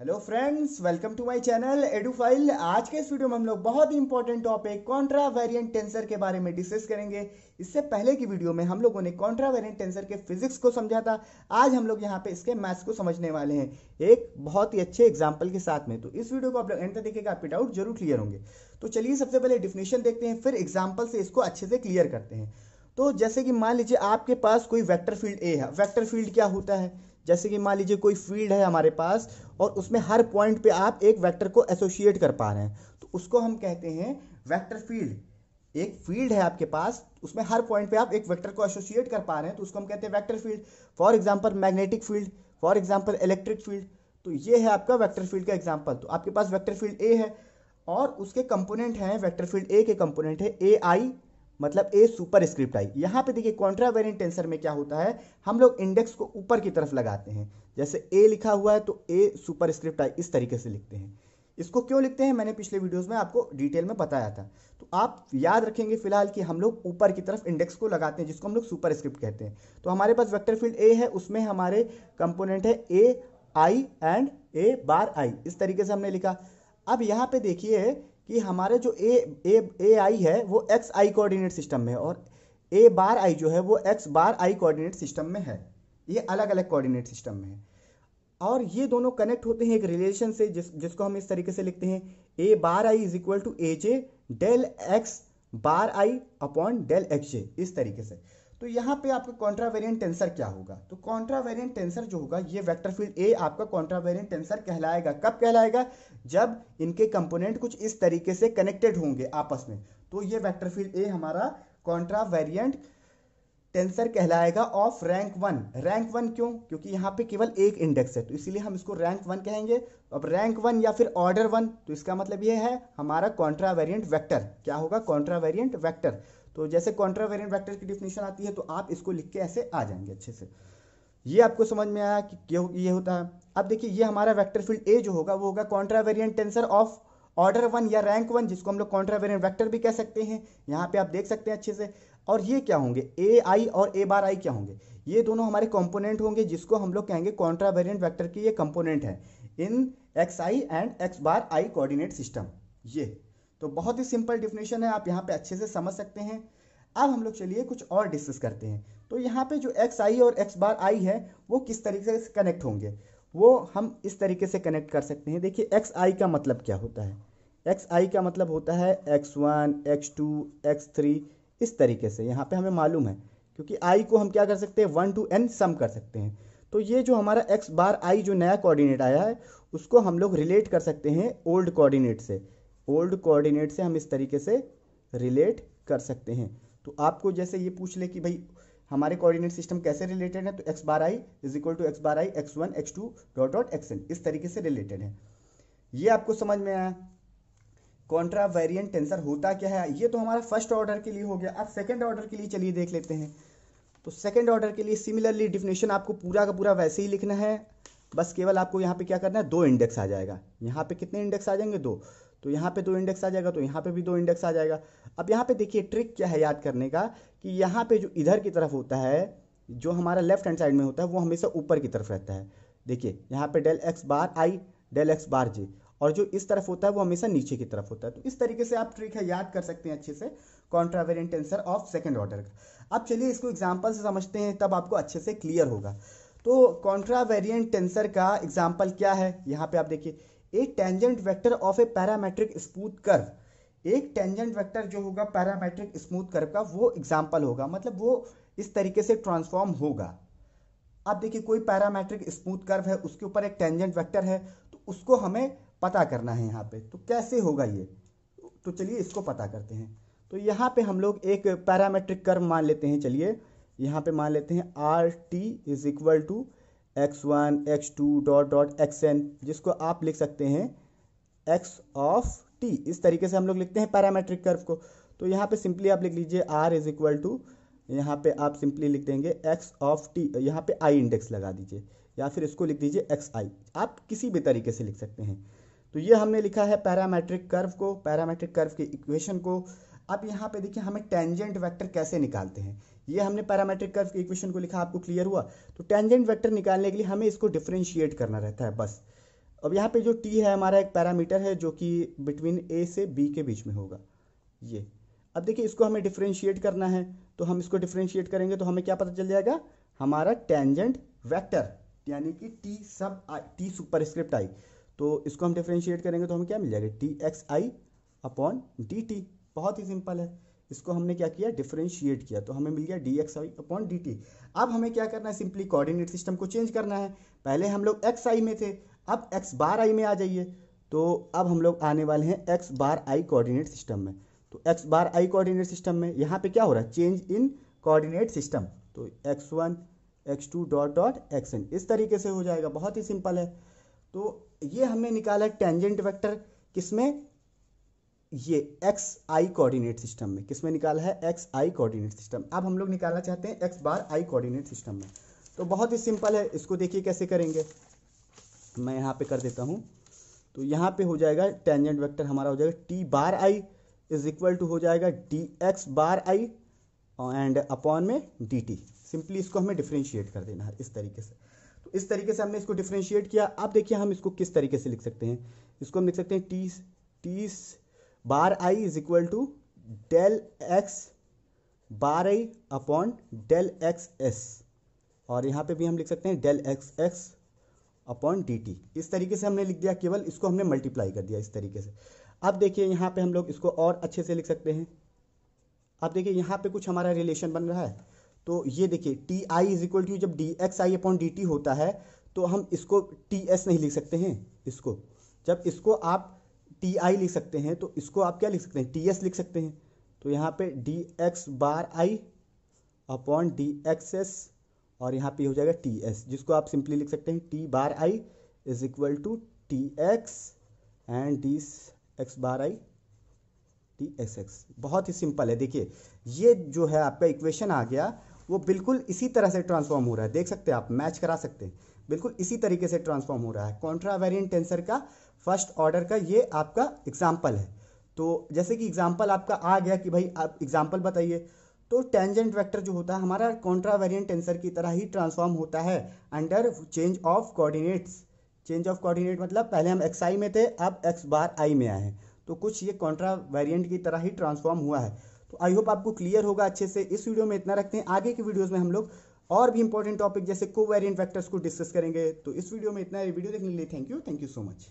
hello friends welcome to my channel Edufile आज के इस वीडियो में हम लोग बहुत ही important topic contravariant tensor के बारे में डिस्कस करेंगे इससे पहले की वीडियो में हम लोगों ने कॉन्ट्रा वेरिएंट टेंसर के फिजिक्स को समझा था आज हम लोग यहाँ पे इसके मैथ्स को समझने वाले हैं एक बहुत ही अच्छे एग्जाम्पल के साथ में तो इस वीडियो को आप लोग एंड देखेगा आपके डाउट जरूर क्लियर होंगे तो चलिए सबसे पहले डिफिनेशन देखते हैं फिर एग्जाम्पल से इसको अच्छे से क्लियर करते हैं तो जैसे कि मान लीजिए आपके पास कोई वैक्टर फील्ड ए है वैक्टर फील्ड क्या होता है जैसे कि मान लीजिए कोई फील्ड है हमारे पास और उसमें हर पॉइंट पे आप एक वेक्टर को एसोशिएट कर पा रहे हैं तो उसको हम कहते हैं वेक्टर फील्ड एक फील्ड है आपके पास उसमें हर पॉइंट पे आप एक वेक्टर को एसोशिएट कर पा रहे हैं तो उसको हम कहते हैं vector field for example magnetic field for example electric field तो ये है आपका वेक्टर फील्ड का एग्जांपल तो आपके पास वेक्टर फील्ड ए है और उसके कंपोनेंट हैं वेक्टर फील्ड ए के कंपोनेंट है ए आई मतलब ए सुपर स्क्रिप्ट आई यहाँ पे देखिए कॉन्ट्रावेरिएंट टेंसर में क्या होता है हम लोग इंडेक्स को ऊपर की तरफ लगाते हैं जैसे ए लिखा हुआ है तो ए सुपर स्क्रिप्ट आई इस तरीके से लिखते हैं इसको क्यों लिखते हैं मैंने पिछले वीडियोस में आपको डिटेल में बताया था तो आप याद रखेंगे फिलहाल कि हम लोग ऊपर की तरफ इंडेक्स को लगाते हैं जिसको हम लोग सुपर स्क्रिप्ट कहते हैं तो हमारे पास वेक्टर फील्ड ए है उसमें हमारे कंपोनेंट है ए आई एंड ए बार आई इस तरीके से हमने लिखा अब यहाँ पे देखिए कि हमारे जो ए ए ए आई है वो एक्स आई कोऑर्डिनेट सिस्टम में और ए बार आई जो है वो X bar I coordinate system में है ये अलग अलग कोऑर्डिनेट सिस्टम में है और ये दोनों कनेक्ट होते हैं एक रिलेशन से जिस जिसको हम इस तरीके से लिखते हैं A bar I is equal to A J del X bar I upon del X J इस तरीके से तो यहाँ पे आपका कॉन्ट्रावेरियंट टेंसर क्या होगा तो कॉन्ट्रावेरियंट टेंसर जो होगा ये वेक्टर फील्ड ए आपका कॉन्ट्रावेरियंट टेंसर कहलाएगा कब कहलाएगा जब इनके कंपोनेंट कुछ इस तरीके से कनेक्टेड होंगे आपस में तो ये वेक्टर फील्ड ए हमारा कॉन्ट्रावेरियंट टेंसर कहलाएगा of rank one rank one क्यों क्योंकि यहाँ पे केवल एक इंडेक्स है तो इसीलिए हम इसको रैंक वन कहेंगे अब रैंक वन या फिर ऑर्डर वन तो इसका मतलब ये है हमारा कॉन्ट्रावेरियंट वैक्टर क्या होगा कॉन्ट्रावेरियंट वैक्टर तो जैसे कॉन्ट्रावेरियंट वैक्टर की डिफिनीशन आती है तो आप इसको लिख के ऐसे आ जाएंगे अच्छे से ये आपको समझ में आया कि ये होता है अब देखिए ये हमारा वेक्टर फील्ड ए जो होगा वो होगा contravariant tensor of order one या रैंक वन जिसको हम लोग कॉन्ट्रावेरियंट वैक्टर भी कह सकते हैं यहाँ पे आप देख सकते हैं अच्छे से और ये क्या होंगे ए आई और ए बार आई क्या होंगे ये दोनों हमारे कंपोनेंट होंगे जिसको हम लोग कहेंगे कॉन्ट्रावेरियंट वैक्टर की ये कंपोनेंट है in X I and X bar I coordinate system ये तो बहुत ही सिंपल डिफिनेशन है आप यहाँ पे अच्छे से समझ सकते हैं अब हम लोग चलिए कुछ और डिस्कस करते हैं तो यहाँ पे जो एक्स आई और एक्स बार आई है वो किस तरीके से कनेक्ट होंगे वो हम इस तरीके से कनेक्ट कर सकते हैं देखिए एक्स आई का मतलब क्या होता है एक्स आई का मतलब होता है X one X two X three इस तरीके से यहाँ पे हमें मालूम है क्योंकि आई को हम क्या कर सकते हैं वन टू एन सम कर सकते हैं तो ये जो हमारा एक्स बार आई जो नया कोऑर्डिनेट आया है उसको हम लोग रिलेट कर सकते हैं ओल्ड कोऑर्डिनेट से ओल्ड कोऑर्डिनेट से हम इस तरीके से रिलेट कर सकते हैं तो आपको जैसे ये पूछ ले कि भाई हमारे कोऑर्डिनेट सिस्टम कैसे रिलेटेड है तो X bar I is equal to X bar I X one X two dot dot X N इस तरीके से रिलेटेड है ये आपको समझ में आया कॉन्ट्रा वेरियंट टेंसर होता क्या है ये तो हमारा फर्स्ट ऑर्डर के लिए हो गया अब सेकेंड ऑर्डर के लिए चलिए देख लेते हैं तो सेकेंड ऑर्डर के लिए सिमिलरली डिफिनेशन आपको पूरा का पूरा वैसे ही लिखना है बस केवल आपको यहाँ पे क्या करना है दो इंडेक्स आ जाएगा यहाँ पे कितने इंडेक्स आ जाएंगे दो तो यहाँ पे दो तो इंडेक्स आ जाएगा तो यहाँ पे भी दो इंडेक्स आ जाएगा अब यहाँ पे देखिए ट्रिक क्या है याद करने का कि यहाँ पे जो इधर की तरफ होता है जो हमारा लेफ्ट हैंड साइड में होता है वो हमेशा ऊपर की तरफ रहता है देखिए यहाँ पे del X bar I del X bar J और जो इस तरफ होता है वो हमेशा नीचे की तरफ होता है तो इस तरीके से आप ट्रिक है याद कर सकते हैं अच्छे से contravariant tensor of second order का अब चलिए इसको एग्जाम्पल से समझते हैं तब आपको अच्छे से क्लियर होगा तो कॉन्ट्रावेरियंट टेंसर का एग्जाम्पल क्या है यहाँ पे आप देखिए एक tangent vector of a parametric smooth curve एक टेंजेंट वेक्टर जो होगा पैरामेट्रिक स्मूथ कर्व का वो एग्जाम्पल होगा मतलब वो इस तरीके से ट्रांसफॉर्म होगा आप देखिए कोई पैरामेट्रिक स्मूथ कर्व है उसके ऊपर एक टेंजेंट वेक्टर है तो उसको हमें पता करना है यहाँ पे तो कैसे होगा ये तो चलिए इसको पता करते हैं तो यहाँ पे हम लोग एक पैरामेट्रिक कर्व मान लेते हैं चलिए यहाँ पे मान लेते हैं R T is equal to X one X two dot dot X N जिसको आप लिख सकते हैं एक्स ऑफ टी इस तरीके से हम लोग लिखते हैं पैरामेट्रिक कर्व को तो यहाँ पे सिंपली आप लिख लीजिए आर इज इक्वल टू यहाँ पे आप सिंपली लिख देंगे एक्स ऑफ टी यहाँ पे आई इंडेक्स लगा दीजिए या फिर इसको लिख दीजिए एक्स आई आप किसी भी तरीके से लिख सकते हैं तो ये हमने लिखा है पैरामेट्रिक कर्व को पैरामेट्रिक कर्व की इक्वेशन को अब यहाँ पे देखिए हमें टेंजेंट वेक्टर कैसे निकालते हैं ये हमने पैरामेट्रिक कर्व के इक्वेशन को लिखा आपको क्लियर हुआ तो टेंजेंट वेक्टर निकालने के लिए हमें इसको डिफ्रेंशिएट करना रहता है बस अब यहाँ पे जो टी है हमारा एक पैरामीटर है जो कि बिटवीन ए से बी के बीच में होगा ये अब देखिए इसको हमें डिफ्रेंशिएट करना है तो हम इसको डिफ्रेंशिएट करेंगे तो हमें क्या पता चल जाएगा हमारा टेंजेंट वैक्टर यानी कि टी सब आई टी सुपरस्क्रिप्ट आई तो इसको हम डिफ्रेंशिएट करेंगे तो हमें क्या मिल जाएगा T X I upon D T बहुत ही सिंपल है इसको हमने क्या किया डिफ्रेंशिएट किया तो हमें मिल गया D X I upon D T अब हमें क्या करना है सिंपली कोऑर्डिनेट सिस्टम को चेंज करना है पहले हम लोग एक्स आई में थे अब एक्स बार आई में आ जाइए तो अब हम लोग आने वाले हैं X bar I coordinate system में तो X bar I coordinate system में यहाँ पे क्या हो रहा है चेंज इन कोऑर्डिनेट सिस्टम तो X one X two dot dot X N इस तरीके से हो जाएगा बहुत ही सिंपल है तो ये हमने निकाला है टेंजेंट वेक्टर किसमें ये एक्स आई कोऑर्डिनेट सिस्टम में किसमें निकाला है एक्स आई कोऑर्डिनेट सिस्टम अब हम लोग निकालना चाहते हैं X bar I coordinate system में तो बहुत ही सिंपल है इसको देखिए कैसे करेंगे मैं यहाँ पे कर देता हूँ तो यहाँ पे हो जाएगा टेंजेंट वेक्टर हमारा हो जाएगा T bar I is equal to हो जाएगा D X bar I and upon में डी टी सिंपली इसको हमें डिफ्रेंशिएट कर देना है इस तरीके से तो इस तरीके से हमने इसको डिफ्रेंशिएट किया अब देखिए हम इसको किस तरीके से लिख सकते हैं इसको हम लिख सकते हैं T T bar I is equal to del X bar I upon del X S और यहाँ पे भी हम लिख सकते हैं del X X upon D T इस तरीके से हमने लिख दिया केवल इसको हमने मल्टीप्लाई कर दिया इस तरीके से अब देखिए यहाँ पे हम लोग इसको और अच्छे से लिख सकते हैं अब देखिए यहाँ पे कुछ हमारा रिलेशन बन रहा है तो ये देखिए T I is equal to जब D X I upon D T होता है तो हम इसको टी एस नहीं लिख सकते हैं इसको जब इसको आप टी आई लिख सकते हैं तो इसको आप क्या लिख सकते हैं टी एस लिख सकते हैं तो यहाँ पे D X bar I upon D X S और यहाँ पे हो जाएगा टी एस जिसको आप सिंपली लिख सकते हैं T bar I is equal to T X and D X bar I T S X बहुत ही सिंपल है देखिए ये जो है आपका इक्वेशन आ गया वो बिल्कुल इसी तरह से ट्रांसफॉर्म हो रहा है देख सकते हैं आप मैच करा सकते हैं बिल्कुल इसी तरीके से ट्रांसफॉर्म हो रहा है कॉन्ट्रावेरियंट टेंसर का फर्स्ट ऑर्डर का ये आपका एग्जाम्पल है तो जैसे कि एग्जाम्पल आपका आ गया कि भाई आप एग्जाम्पल बताइए तो टेंजेंट वेक्टर जो होता है हमारा कॉन्ट्रावेरियंट टेंसर की तरह ही ट्रांसफॉर्म होता है under change of coordinates change of coordinate मतलब पहले हम एक्स आई में थे अब एक्स बार आई में आए हैं तो कुछ ये कॉन्ट्रावेरियंट की तरह ही ट्रांसफॉर्म हुआ है तो आई होप आपको क्लियर होगा अच्छे से इस वीडियो में इतना रखते हैं आगे की वीडियोज़ में हम लोग और भी इंपॉर्टेंट टॉपिक जैसे को वेरियंट वैक्टर्स को डिस्कस करेंगे तो इस वीडियो में इतना वीडियो देखने के लिए thank you thank you so much